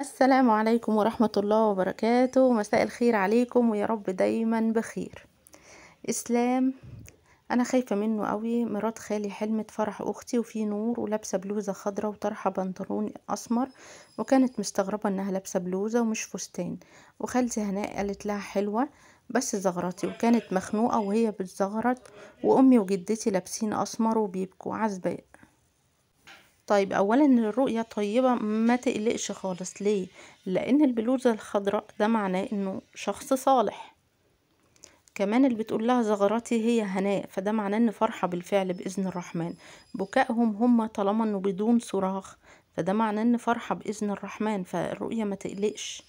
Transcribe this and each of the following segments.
السلام عليكم ورحمة الله وبركاته مساء الخير عليكم ويا رب دايما بخير إسلام أنا خايفة منه قوي مرات خالي حلمت فرح أختي وفي نور ولابسة بلوزة خضرة وطرحة بنطلون أسمر وكانت مستغربة إنها لابسة بلوزة ومش فستان وخالتي هناء قالت لها حلوة بس زغرتي وكانت مخنوقة وهي بتزغرت وأمي وجدتي لابسين أسمر وبيبكوا عزباء طيب اولا الرؤية طيبة ما تقلقش خالص ليه لان البلوزة الخضراء ده معناه انه شخص صالح كمان اللي بتقول لها زغرتي هي هناء فده معناه ان فرحة بالفعل باذن الرحمن بكائهم هم طالما انه بدون صراخ فده معناه ان فرحة باذن الرحمن فالرؤية ما تقلقش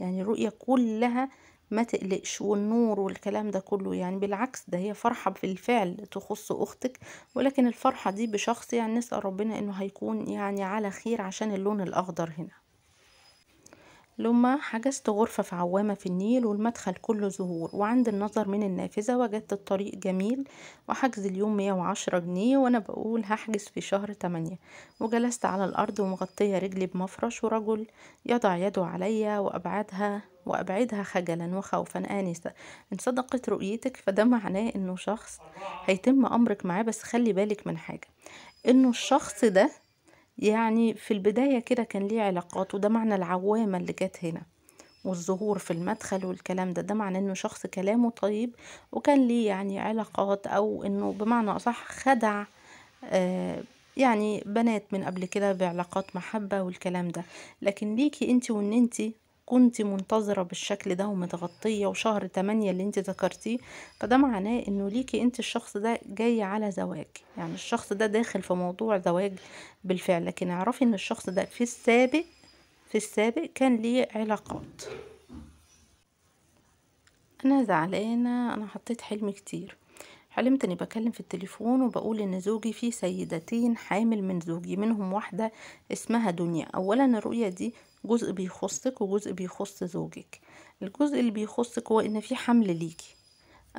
يعني الرؤية كلها ما تقلقش والنور والكلام ده كله يعني بالعكس ده هي فرحة بالفعل تخص أختك ولكن الفرحة دي بشخص يعني نسأل ربنا إنه هيكون يعني على خير عشان اللون الأخضر هنا لما حجزت غرفة في عوامة في النيل والمدخل كله زهور وعند النظر من النافذة وجدت الطريق جميل وحجز اليوم مية وعشرة جنيه وأنا بقول هحجز في شهر تمانية وجلست على الأرض ومغطية رجلي بمفرش ورجل يضع يده عليا وأبعدها وأبعدها خجلا وخوفا آنسة إن صدقت رؤيتك فده معناه إنه شخص هيتم أمرك معاه بس خلي بالك من حاجة إنه الشخص ده يعني في البداية كده كان ليه علاقات وده معنى العوامة اللي جت هنا والظهور في المدخل والكلام ده ده معنى انه شخص كلامه طيب وكان ليه يعني علاقات او انه بمعنى اصح خدع آه يعني بنات من قبل كده بعلاقات محبة والكلام ده لكن ليكي انت وان انت كنت منتظرة بالشكل ده ومتغطية وشهر تمانية اللي انت ذكرتيه فده معناه انه ليكي انت الشخص ده جاي على زواج يعني الشخص ده داخل في موضوع زواج بالفعل لكن اعرفي ان الشخص ده في السابق في السابق كان ليه علاقات انا زعلانة انا حطيت حلم كتير حلمت اني بكلم في التليفون وبقول ان زوجي فيه سيدتين حامل من زوجي منهم واحده اسمها دنيا اولا الرؤيه دي جزء بيخصك وجزء بيخص زوجك الجزء اللي بيخصك هو ان في حمل ليكي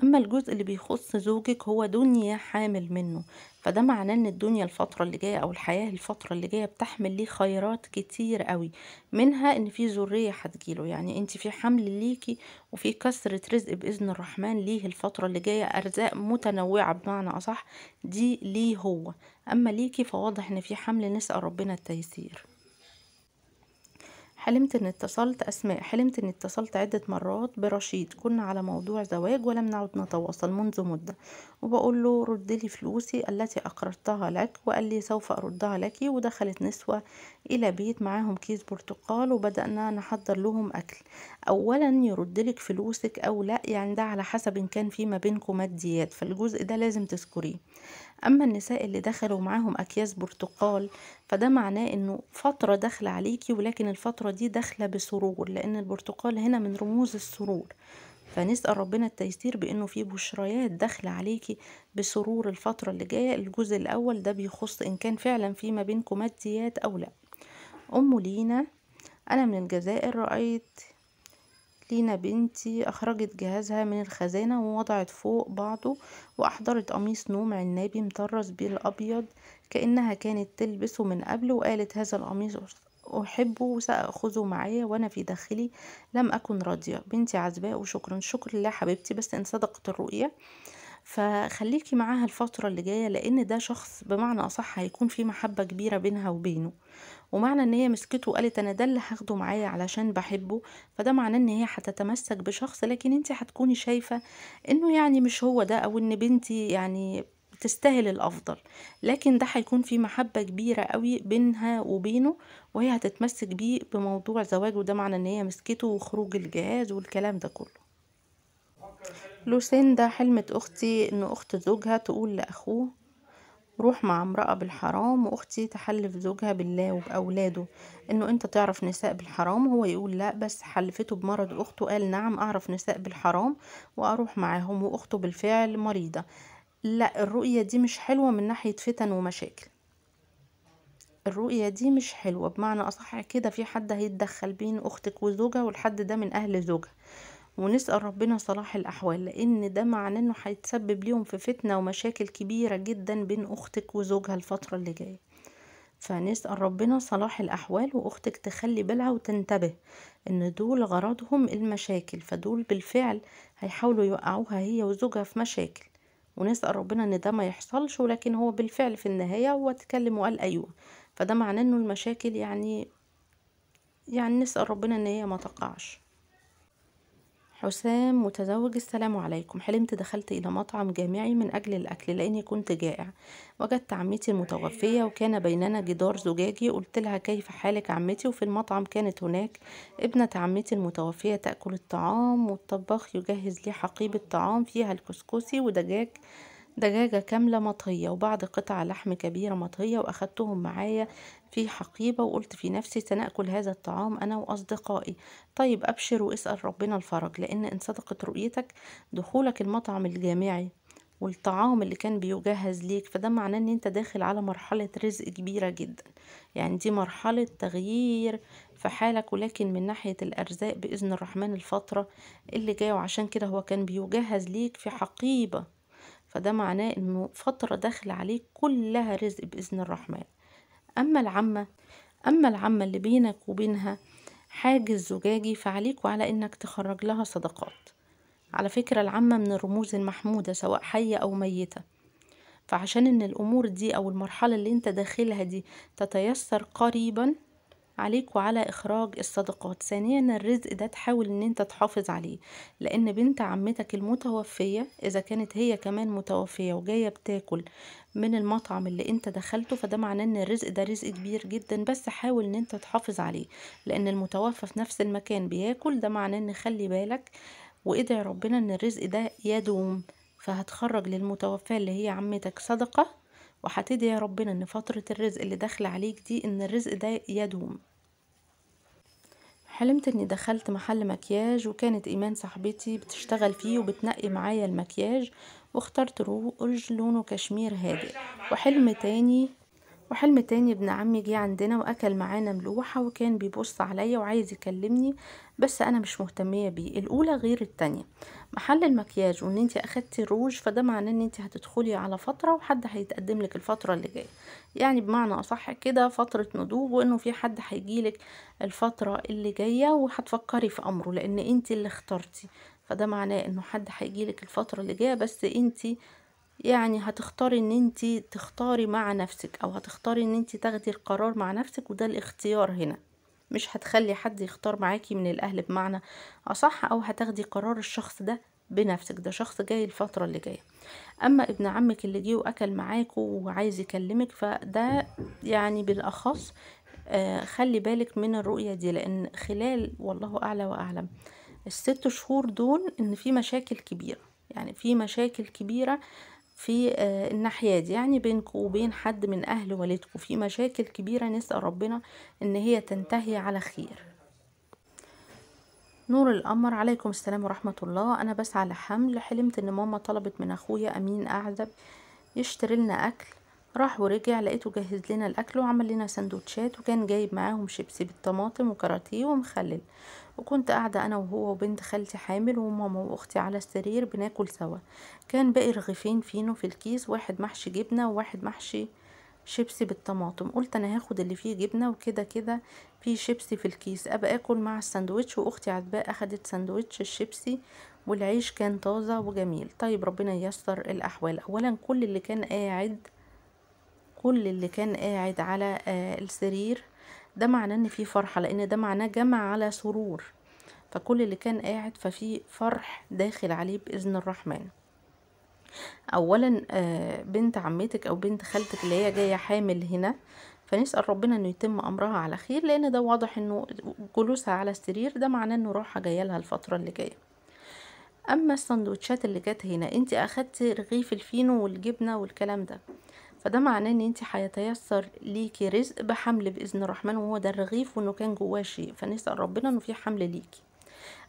اما الجزء اللي بيخص زوجك هو دنيا حامل منه فده معناه ان الدنيا الفتره اللي جايه او الحياه الفتره اللي جايه بتحمل ليه خيرات كتير قوي منها ان في ذريه هتجيله يعني انت في حمل ليكي وفي كسره رزق باذن الرحمن ليه الفتره اللي جايه ارزاق متنوعه بمعنى اصح دي ليه هو اما ليكي فواضح ان في حمل نسال ربنا التيسير حلمت اني اتصلت اسماء حلمت اني اتصلت عدة مرات برشيد كنا على موضوع زواج ولم نعد نتواصل منذ مدة وبقول له رد لي فلوسي التي اقرضتها لك وقال لي سوف اردها لك ودخلت نسوة الى بيت معاهم كيس برتقال وبدأنا نحضر لهم اكل اولا يرد لك فلوسك او لا يعني ده على حسب ان كان في ما بينكم ماديات فالجزء ده لازم تذكريه أما النساء اللي دخلوا معاهم أكياس برتقال فده معناه إنه فترة داخلة عليكي ولكن الفترة دي داخلة بسرور لأن البرتقال هنا من رموز السرور فنسأل ربنا التيسير بإنه في بشريات داخلة عليكي بسرور الفترة اللي جاية الجزء الأول ده بيخص إن كان فعلا في ما بينكم ماديات أو لأ أم لينا أنا من الجزائر رأيت لينا بنتي أخرجت جهازها من الخزانة ووضعت فوق بعضه وأحضرت قميص نوم عنابي مطرز بيه الأبيض كأنها كانت تلبسه من قبل وقالت هذا القميص أحبه وسأخذه معايا وأنا في داخلي لم أكن راضية بنتي عزباء وشكرا شكرا لله حبيبتي بس إن صدقت الرؤية فخليكي معاها الفترة اللي جاية لأن ده شخص بمعنى أصح هيكون في محبة كبيرة بينها وبينه ومعنى إن هي مسكته وقالت أنا ده اللي هاخده معايا علشان بحبه فده معناه إن هي هتتمسك بشخص لكن أنت هتكوني شايفة إنه يعني مش هو ده أو إن بنتي يعني تستاهل الأفضل لكن ده هيكون في محبة كبيرة قوي بينها وبينه وهي هتتمسك بيه بموضوع زواجه ده معنى إن هي مسكته وخروج الجهاز والكلام ده كله لوسين ده حلمت أختي إن أخت زوجها تقول لأخوه روح مع امرأة بالحرام وأختي تحلف زوجها بالله وبأولاده إنه أنت تعرف نساء بالحرام هو يقول لأ بس حلفته بمرض أخته قال نعم أعرف نساء بالحرام وأروح معاهم وأخته بالفعل مريضة لأ الرؤية دي مش حلوة من ناحية فتن ومشاكل الرؤية دي مش حلوة بمعنى أصح كده في حد هيتدخل بين أختك وزوجها والحد ده من أهل زوجها ونسأل ربنا صلاح الأحوال لأن ده معناه إنه هيتسبب ليهم في فتنة ومشاكل كبيرة جدا بين أختك وزوجها الفترة اللي جاية فنسأل ربنا صلاح الأحوال وأختك تخلي بالها وتنتبه إن دول غرضهم المشاكل فدول بالفعل هيحاولوا يوقعوها هي وزوجها في مشاكل ونسأل ربنا إن ده ما يحصلش ولكن هو بالفعل في النهاية هو اتكلم وقال أيوه فده معناه إنه المشاكل يعني يعني نسأل ربنا إن هي ما تقعش حسام متزوج السلام عليكم حلمت دخلت إلى مطعم جامعي من أجل الأكل لأني كنت جائع وجدت عمتي المتوفية وكان بيننا جدار زجاجي قلت لها كيف حالك عمتي وفي المطعم كانت هناك ابنة عمتي المتوفية تأكل الطعام والطباخ يجهز لي حقيبة طعام فيها الكسكسي ودجاج دجاجة كاملة مطهية وبعض قطع لحم كبيرة مطهية وأخدتهم معايا في حقيبة وقلت في نفسي سنأكل هذا الطعام أنا وأصدقائي طيب أبشر واسأل ربنا الفرج لأن إن صدقت رؤيتك دخولك المطعم الجامعي والطعام اللي كان بيجهز ليك فده معناه ان انت داخل على مرحلة رزق كبيرة جدا يعني دي مرحلة تغيير في حالك ولكن من ناحية الأرزاق بإذن الرحمن الفترة اللي جاية وعشان كده هو كان بيجهز ليك في حقيبة فده معناه انه فترة داخل عليك كلها رزق بإذن الرحمن أما العمة أما العمة اللي بينك وبينها حاجز زجاجي فعليك وعلى إنك تخرج لها صدقات على فكرة العمة من الرموز المحمودة سواء حية أو ميتة فعشان إن الأمور دي أو المرحلة اللي أنت داخلها دي تتيسر قريبا عليك وعلى إخراج الصدقات ثانيا الرزق ده تحاول إن أنت تحافظ عليه لأن بنت عمتك المتوفية إذا كانت هي كمان متوفية وجاية بتاكل من المطعم اللي انت دخلته فده معناه ان الرزق ده رزق كبير جدا بس حاول ان انت تحافظ عليه لان المتوفى في نفس المكان بياكل ده معناه ان خلي بالك وادعي ربنا ان الرزق ده يدوم فهتخرج للمتوفاه اللي هي عمتك صدقه وهتدعي ربنا ان فتره الرزق اللي داخله عليك دي ان الرزق ده يدوم حلمت اني دخلت محل مكياج وكانت ايمان صاحبتي بتشتغل فيه وبتنقي معايا المكياج واخترت روج لونه كشمير هادئ وحلم تاني وحلم تاني ابن عمي جه عندنا واكل معانا ملوحه وكان بيبص عليا وعايز يكلمني بس انا مش مهتميه بيه الاولى غير التانيه محل المكياج وان انت اخدتي الروج فده معناه ان انت هتدخلي على فتره وحد هيتقدم لك الفتره اللي جايه يعني بمعنى اصح كده فتره نضوج وانه في حد هيجيلك الفتره اللي جايه وهتفكري في امره لان انت اللي اخترتي فده معناه انه حد هيجيلك الفتره اللي جايه بس انتي يعني هتختاري ان انت تختاري مع نفسك او هتختاري ان انت تاخدي القرار مع نفسك وده الاختيار هنا مش هتخلي حد يختار معاكي من الاهل بمعنى اصح او هتاخدي قرار الشخص ده بنفسك ده شخص جاي الفترة اللي جاية أما ابن عمك اللي جه وأكل معاك وعايز يكلمك فده يعني بالأخص آه، خلي بالك من الرؤية دي لأن خلال والله أعلى وأعلم الست شهور دول إن في مشاكل كبيرة يعني في مشاكل كبيرة في آه، الناحية دي يعني بينك وبين حد من أهل والدك في مشاكل كبيرة نسأل ربنا إن هي تنتهي على خير نور القمر عليكم السلام ورحمة الله أنا بسعى لحمل حلمت إن ماما طلبت من أخويا أمين أعزب يشتري لنا أكل راح ورجع لقيته جهز لنا الاكل وعمل لنا سندوتشات وكان جايب معاهم شيبسي بالطماطم وكاراتيه ومخلل وكنت قاعدة أنا وهو وبنت خالتي حامل وماما وأختي على السرير بناكل سوا كان باقي رغيفين فينو في الكيس واحد محشي جبنة وواحد محشي شيبسي بالطماطم قلت أنا هاخد اللي فيه جبنة وكده كده في شيبسي في الكيس أبقى أكل مع السندوتش وأختي عتباء أخدت سندوتش الشيبسي والعيش كان طازة وجميل طيب ربنا ييسر الأحوال أولا كل اللي كان قاعد كل اللي كان قاعد على آه، السرير ده معناه ان في فرحة لان ده معناه جمع على سرور فكل اللي كان قاعد ففي فرح داخل عليه بإذن الرحمن اولا آه، بنت عمتك او بنت خالتك اللي هي جايه حامل هنا فنسال ربنا انه يتم امرها على خير لان ده واضح انه جلوسها على السرير ده معناه انه راحه جايه لها الفتره اللي جايه اما السندوتشات اللي جات هنا انت اخدتي رغيف الفينو والجبنه والكلام ده فده معناه ان انت هيتيسر ليكي رزق بحمل باذن الرحمن وهو ده الرغيف وانه كان جواه شيء فنسال ربنا انه في حمل ليكي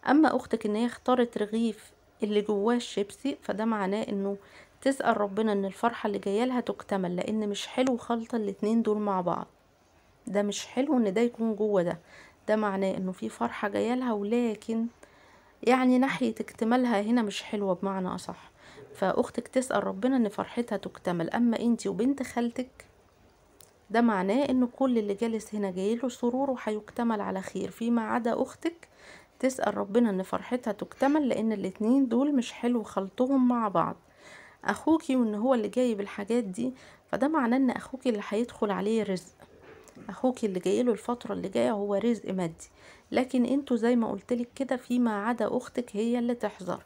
اما اختك ان هي اختارت رغيف اللي جواه الشيبسي فده معناه انه تسال ربنا ان الفرحه اللي جايه لها تكتمل لان مش حلو خلطه الاتنين دول مع بعض ده مش حلو ان ده يكون جوه ده ده معناه انه في فرحه جايه لها ولكن يعني ناحيه اكتمالها هنا مش حلوه بمعنى اصح فاختك تسال ربنا ان فرحتها تكتمل اما انت وبنت خالتك ده معناه ان كل اللي جالس هنا جايله سرور وهيكتمل على خير فيما عدا اختك تسال ربنا ان فرحتها تكتمل لان الاتنين دول مش حلو خلطهم مع بعض اخوكي وان هو اللي جايب الحاجات دي فده معناه ان اخوكي اللي هيدخل عليه رزق اخوكي اللي جايله الفتره اللي جايه هو رزق مادي لكن انتوا زي ما قلتلك كده فيما عدا اختك هي اللي تحذر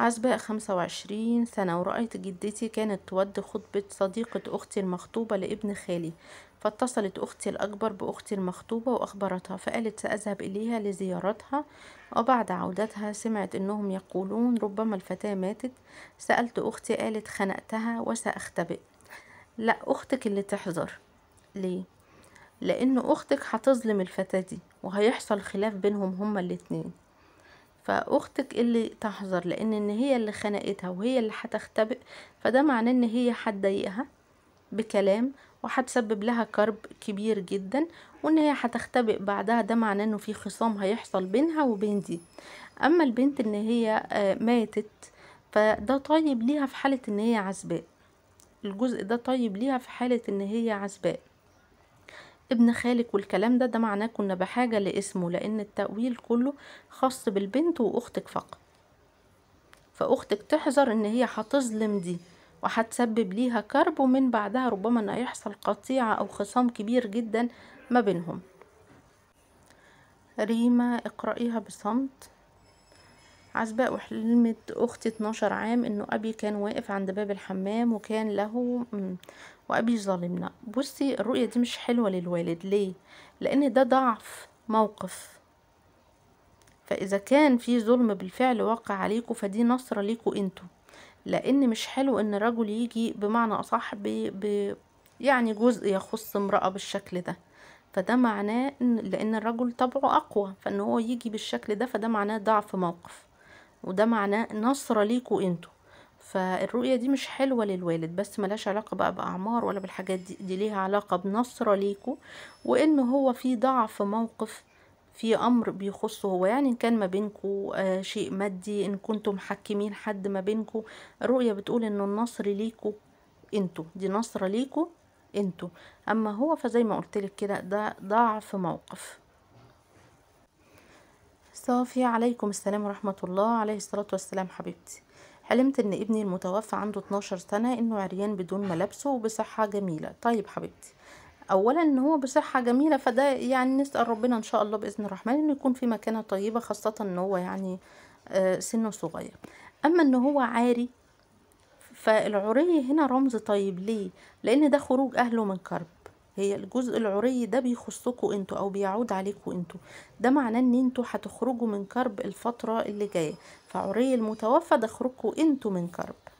عزباء خمسة وعشرين سنة ورأيت جدتي كانت تود خطبة صديقة أختي المخطوبة لابن خالي فاتصلت أختي الأكبر بأختي المخطوبة وأخبرتها فقالت سأذهب إليها لزيارتها وبعد عودتها سمعت أنهم يقولون ربما الفتاة ماتت سألت أختي قالت خنقتها وسأختبئ لا أختك اللي تحذر ليه؟ لأن أختك هتظلم الفتاة دي وهيحصل خلاف بينهم هما الاتنين فاختك اللي تحذر لان ان هي اللي خنقتها وهي اللي هتختبئ فده معناه ان هي هتضايقها بكلام وهتسبب لها كرب كبير جدا وان هي هتختبئ بعدها ده معناه انه في خصام هيحصل بينها وبين دي اما البنت ان هي آه، ماتت فده طيب ليها في حالة ان هي عزباء الجزء ده طيب ليها في حالة ان هي عزباء ابن خالك والكلام ده ده معناه كنا بحاجة لاسمه لأن التأويل كله خاص بالبنت وأختك فقط فأختك تحذر إن هي هتظلم دي وهتسبب ليها كرب ومن بعدها ربما إن هيحصل قطيعة أو خصام كبير جدا ما بينهم ريما اقرأيها بصمت عزباء وحلمت أختي 12 عام إنه أبي كان واقف عند باب الحمام وكان له وأبي ظالمنا بصي الرؤية دي مش حلوة للوالد ليه؟ لأن ده ضعف موقف فإذا كان في ظلم بالفعل واقع عليكم فدي نصرة ليكوا انتوا لأن مش حلو إن رجل يجي بمعنى أصح ب... ب... يعني جزء يخص امرأة بالشكل ده فده معناه إن لأن الرجل طبعه أقوى فإن هو يجي بالشكل ده فده معناه ضعف موقف وده معناه نصرة ليكوا انتوا فالرؤية دي مش حلوة للوالد بس ملاش علاقة بقى بأعمار ولا بالحاجات دي دي ليها علاقة بنصرة ليكوا وإن هو في ضعف موقف في أمر بيخصه هو يعني إن كان ما بينكوا آه شيء مادي إن كنتم محكمين حد ما بينكوا الرؤية بتقول إنه النصر ليكوا انتوا دي نصرة ليكوا انتوا أما هو فزي ما قلتلك كده ده ضعف موقف صافي عليكم السلام ورحمة الله عليه الصلاة والسلام حبيبتي حلمت ان ابني المتوفى عنده 12 سنة انه عريان بدون ملابسه وبصحة جميلة طيب حبيبتي اولا ان هو بصحة جميلة فده يعني نسأل ربنا ان شاء الله بإذن الرحمن انه يكون في مكانة طيبة خاصة ان هو يعني آه، سنه صغير اما ان هو عاري فالعري هنا رمز طيب ليه لان ده خروج اهله من كرب هي الجزء العري ده بيخصكوا انتوا او بيعود عليكوا انتوا ده معناه ان انتوا هتخرجوا من كرب الفترة اللي جاية فعري المتوفى ده خرجكوا انتوا من كرب